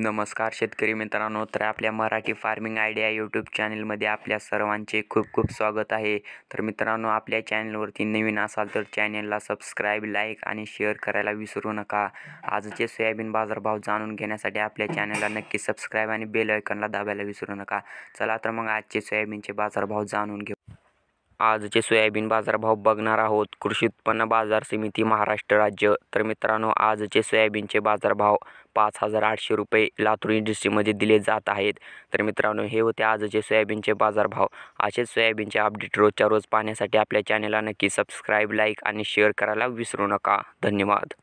नमस्कार शेतकरी मित्रांनो तर आपल्या मराठी फार्मिंग आयडिया यूट्यूब चॅनलमध्ये आपल्या सर्वांचे खूप खूप स्वागत आहे तर मित्रांनो आपल्या चॅनलवरती नवीन असाल तर चॅनलला सबस्क्राईब लाईक आणि शेअर करायला विसरू नका आजचे सोयाबीन बाजारभाव जाणून घेण्यासाठी आपल्या चॅनलला नक्की सबस्क्राईब आणि बेल आयकनला दाबायला विसरू नका चला तर मग आजचे सोयाबीनचे बाजारभाव जाणून घेऊ आजचे सोयाबीन बाजारभाव बघणार आहोत कृषी उत्पन्न बाजार समिती महाराष्ट्र राज्य तर मित्रांनो आजचे सोयाबीनचे बाजारभाव पाच हजार आठशे रुपये लातूर इंडस्ट्रीमध्ये दिले जात आहेत तर मित्रांनो हे होते आजचे सोयाबीनचे बाजारभाव असेच सोयाबीनचे अपडेट रोजच्या रोज पाहण्यासाठी आपल्या चॅनलला नक्की सबस्क्राईब लाईक आणि शेअर करायला विसरू नका धन्यवाद